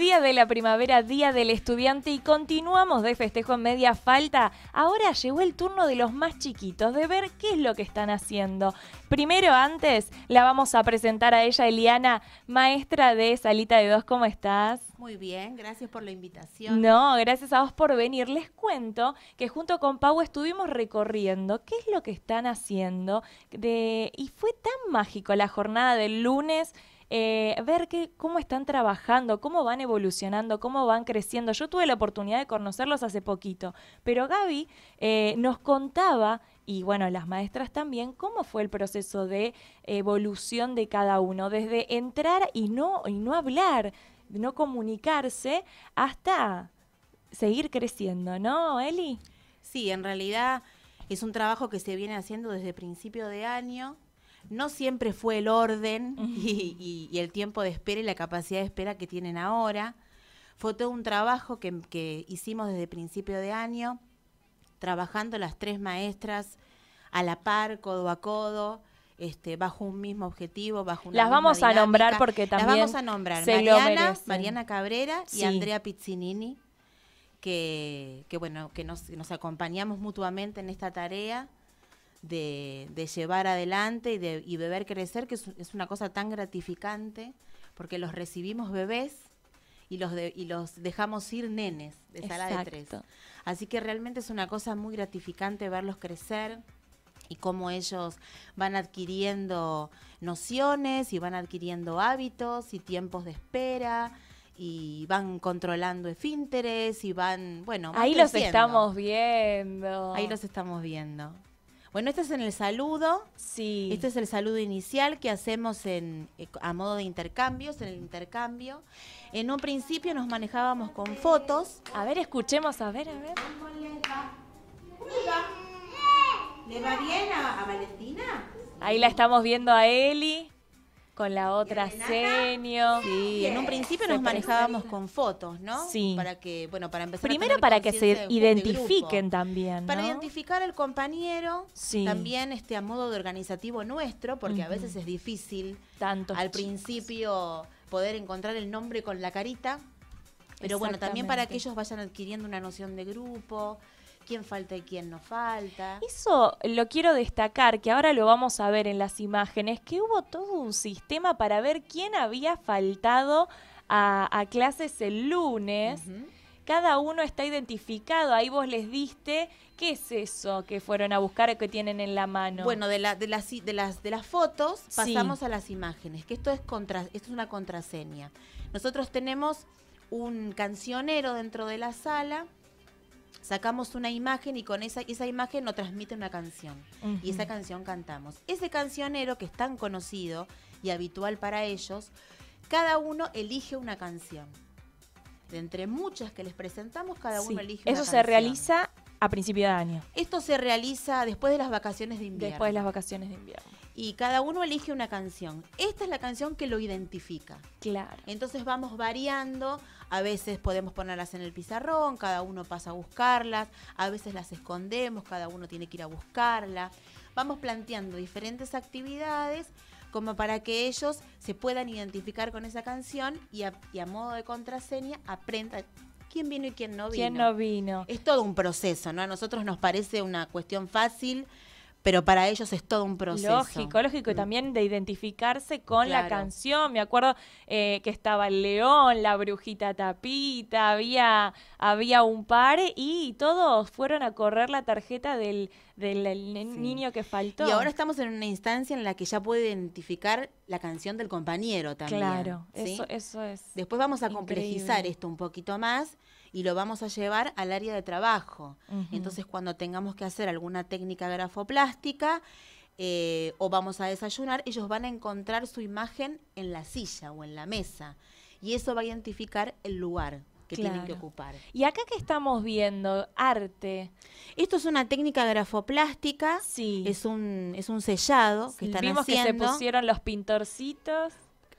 Día de la Primavera, Día del Estudiante y continuamos de festejo en media falta. Ahora llegó el turno de los más chiquitos, de ver qué es lo que están haciendo. Primero, antes, la vamos a presentar a ella, Eliana, maestra de Salita de Dos. ¿Cómo estás? Muy bien, gracias por la invitación. No, gracias a vos por venir. Les cuento que junto con Pau estuvimos recorriendo qué es lo que están haciendo de... y fue tan mágico la jornada del lunes eh, ver que, cómo están trabajando, cómo van evolucionando, cómo van creciendo. Yo tuve la oportunidad de conocerlos hace poquito, pero Gaby eh, nos contaba y bueno, las maestras también, cómo fue el proceso de evolución de cada uno, desde entrar y no, y no hablar, no comunicarse, hasta seguir creciendo, ¿no, Eli? Sí, en realidad es un trabajo que se viene haciendo desde principio de año, no siempre fue el orden y, el tiempo de espera y la capacidad de espera que tienen ahora. Fue todo un trabajo que, hicimos desde principio de año, trabajando las tres maestras a la par, codo a codo. Este, bajo un mismo objetivo, bajo una Las vamos a nombrar porque también. Las vamos a nombrar. Mariana, Mariana Cabrera y Andrea Pizzinini, que, bueno, que nos acompañamos mutuamente en esta tarea de, llevar adelante y de y beber crecer, que es, una cosa tan gratificante, porque los recibimos bebés y los, los dejamos ir nenes de sala de tres. Así que realmente es una cosa muy gratificante verlos crecer y cómo ellos van adquiriendo nociones y van adquiriendo hábitos y tiempos de espera y van controlando esfínteres y van, bueno, ahí los estamos viendo. Ahí los estamos viendo. Bueno, este es en el saludo. Sí. Este es el saludo inicial que hacemos eh, a modo de intercambios, en el intercambio. En un principio nos manejábamos con fotos. A ver, escuchemos, a ver, a ver. le va? bien a Valentina? Ahí la estamos viendo a Eli con la otra senio. Sí, en un principio nos manejábamos con fotos, ¿no? Sí. Para que, bueno, para empezar. Primero para que se identifiquen también. Para identificar al compañero, sí. también este a modo de organizativo nuestro, porque a veces es difícil al principio poder encontrar el nombre con la carita. Pero bueno, también para que ellos vayan adquiriendo una noción de grupo, quién falta y quién no falta. Eso lo quiero destacar, que ahora lo vamos a ver en las imágenes, que hubo todo un sistema para ver quién había faltado a, clases el lunes. cada uno está identificado. Ahí vos les diste, ¿qué es eso que fueron a buscar que tienen en la mano? Bueno, de, las, de, las, de las fotos pasamos a las imágenes, que esto es, contra, esto es una contraseña. Nosotros tenemos un cancionero dentro de la sala sacamos una imagen y con esa, esa imagen nos transmite una canción. Y esa canción cantamos. Ese cancionero que es tan conocido y habitual para ellos, cada uno elige una canción. De entre muchas que les presentamos, cada uno elige una canción. Eso se realiza a principio de año. Esto se realiza después de las vacaciones de invierno. Después de las vacaciones de invierno y cada uno elige una canción. Esta es la canción que lo identifica. Claro. Entonces vamos variando, a veces podemos ponerlas en el pizarrón, cada uno pasa a buscarlas, a veces las escondemos, cada uno tiene que ir a buscarla. Vamos planteando diferentes actividades como para que ellos se puedan identificar con esa canción y a, modo de contraseña aprenda quién vino y quién no vino. ¿Quién no vino? Es todo un proceso, ¿no? A nosotros nos parece una cuestión fácil pero para ellos es todo un proceso. Lógico, lógico, y también de identificarse con la canción. Me acuerdo eh, que estaba el león, la brujita tapita, había, había un par y todos fueron a correr la tarjeta del, niño que faltó. Y ahora estamos en una instancia en la que ya puede identificar la canción del compañero también. Claro, eso, eso es. Después vamos a complejizar esto un poquito más y lo vamos a llevar al área de trabajo. Entonces, cuando tengamos que hacer alguna técnica grafoplástica eh, o vamos a desayunar, ellos van a encontrar su imagen en la silla o en la mesa. Y eso va a identificar el lugar que tienen que ocupar. Y acá que estamos viendo arte. Esto es una técnica grafoplástica. Sí. Es un es un sellado que están Vimos que se pusieron los pintorcitos.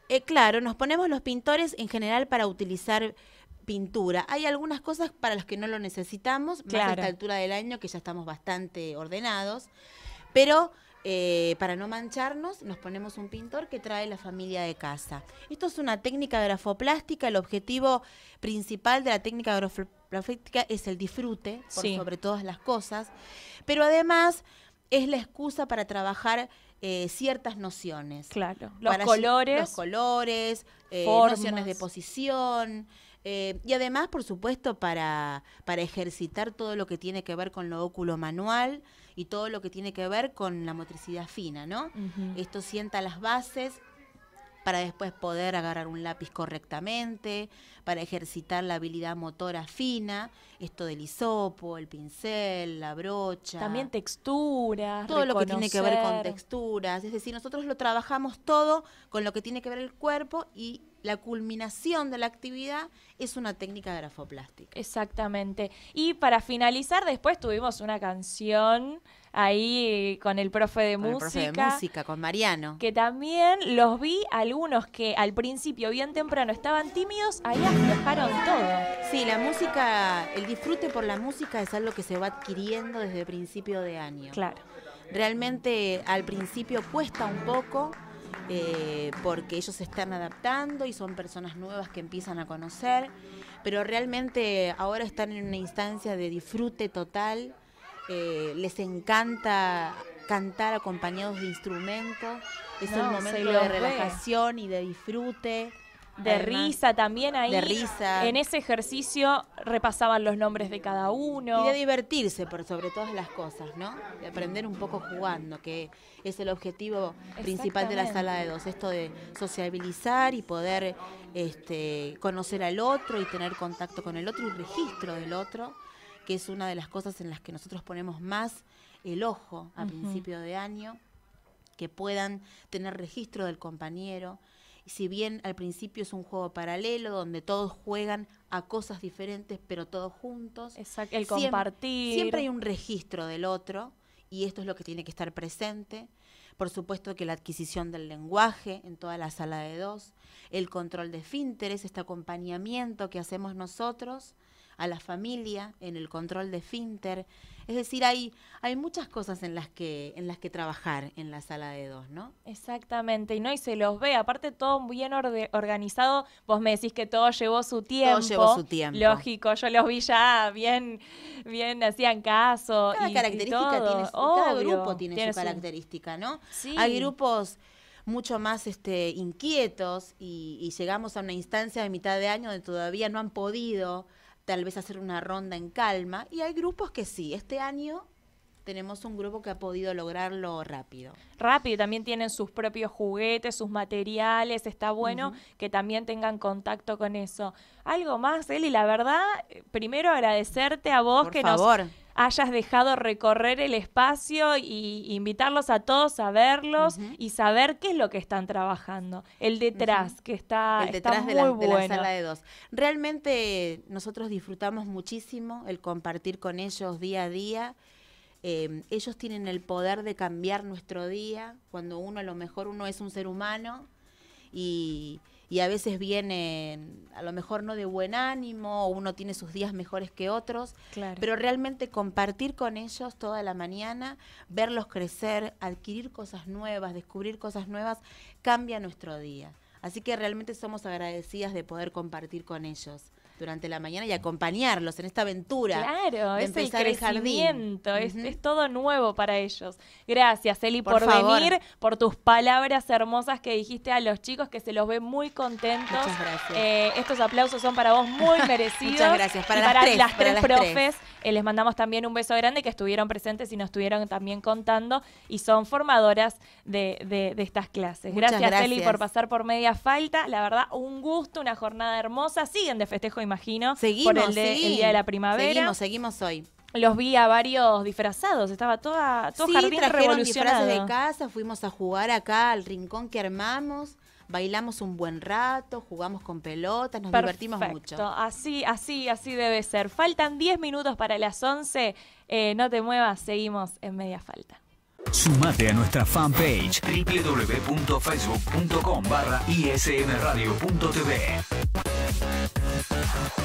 Eh, claro, nos ponemos los pintores en general para utilizar pintura. Hay algunas cosas para las que no lo necesitamos, más a esta altura del año que ya estamos bastante ordenados, pero eh, para no mancharnos, nos ponemos un pintor que trae la familia de casa. Esto es una técnica grafoplástica. El objetivo principal de la técnica grafoplástica es el disfrute, sobre todas las cosas. Pero además es la excusa para trabajar eh, ciertas nociones. Claro, los colores. Los colores, eh, nociones de posición. Eh, y además, por supuesto, para, para ejercitar todo lo que tiene que ver con lo óculo manual y todo lo que tiene que ver con la motricidad fina, ¿no? Esto sienta las bases para después poder agarrar un lápiz correctamente, para ejercitar la habilidad motora fina, esto del hisopo, el pincel, la brocha. También texturas. Todo lo que tiene que ver con texturas. Es decir, nosotros lo trabajamos todo con lo que tiene que ver el cuerpo y la culminación de la actividad es una técnica grafoplástica. Exactamente. Y para finalizar, después tuvimos una canción ahí con el profe de música. El profe de música, con Mariano. Que también los vi algunos que al principio, bien temprano, estaban tímidos, ahí aflojaron todo. Sí, la música, el disfrute por la música es algo que se va adquiriendo desde principio de año. Claro. Realmente al principio cuesta un poco eh, porque ellos se están adaptando y son personas nuevas que empiezan a conocer, pero realmente ahora están en una instancia de disfrute total, eh, les encanta cantar acompañados de instrumentos, es un momento de relajación y de disfrute de risa también ahí. De risa. En ese ejercicio repasaban los nombres de cada uno. Y de divertirse por sobre todas las cosas, ¿no? De aprender un poco jugando, que es el objetivo principal de la sala de dos, esto de sociabilizar y poder este, conocer al otro y tener contacto con el otro, y registro del otro, que es una de las cosas en las que nosotros ponemos más el ojo a principio de año, que puedan tener registro del compañero si bien al principio es un juego paralelo donde todos juegan a cosas diferentes, pero todos juntos. el compartir. Siempre hay un registro del otro y esto es lo que tiene que estar presente. Por supuesto que la adquisición del lenguaje en toda la sala de dos, el control de finteres, este acompañamiento que hacemos nosotros a la familia, en el control de Finter. Es decir, hay, hay muchas cosas en las, que, en las que trabajar en la sala de dos, ¿no? Exactamente, y no, y se los ve, aparte todo bien organizado, vos me decís que todo llevó su tiempo. Todo llevó su tiempo. Lógico, yo los vi ya bien, bien hacían caso. Cada característica tiene su, cada grupo tiene, su, característica, ¿no? Hay grupos mucho más este, inquietos y, y, llegamos a una instancia de mitad de año donde todavía no han podido tal vez hacer una ronda en calma. Y hay grupos que sí, este año tenemos un grupo que ha podido lograrlo rápido. Rápido, también tienen sus propios juguetes, sus materiales, está bueno que también tengan contacto con eso. Algo más, Eli, la verdad, eh, primero agradecerte a vos Por que favor. nos hayas dejado recorrer el espacio e invitarlos a todos a verlos y saber qué es lo que están trabajando. El detrás, que está, detrás muy de, la, de la sala de dos. Realmente nosotros disfrutamos muchísimo el compartir con ellos día a día. Em, ellos tienen el poder de cambiar nuestro día, cuando uno a lo mejor uno es un ser humano y y a veces vienen, a lo mejor no de buen ánimo, uno tiene sus días mejores que otros, pero realmente compartir con ellos toda la mañana, verlos crecer, adquirir cosas nuevas, descubrir cosas nuevas, cambia nuestro día. Así que realmente somos agradecidas de poder compartir con ellos durante la mañana y acompañarlos en esta aventura. Claro, es el crecimiento, es, todo nuevo para ellos. Gracias, Eli, por, venir, por tus palabras hermosas que dijiste a los chicos, que se los ve muy contentos. Muchas gracias. Eh, estos aplausos son para vos muy merecidos. Muchas gracias. Para, las, para tres, las tres profes, eh, les mandamos también un beso grande que estuvieron presentes y nos estuvieron también contando y son formadoras de, estas clases. gracias, gracias, Eli, por pasar por media falta. La verdad, un gusto, una jornada hermosa. Siguen de festejo y imagino. Seguimos, el, día la primavera. Seguimos, seguimos hoy los vi a varios disfrazados, estaba toda todo sí, jardín trajeron de casa, fuimos a jugar acá al rincón que armamos. Bailamos un buen rato, jugamos con pelotas, nos divertimos mucho. Así, así, así debe ser. Faltan 10 minutos para las 11. Eh, no te muevas, seguimos en media falta. Sumate a nuestra fanpage www.facebook.com barra ismradio.tv Thank you.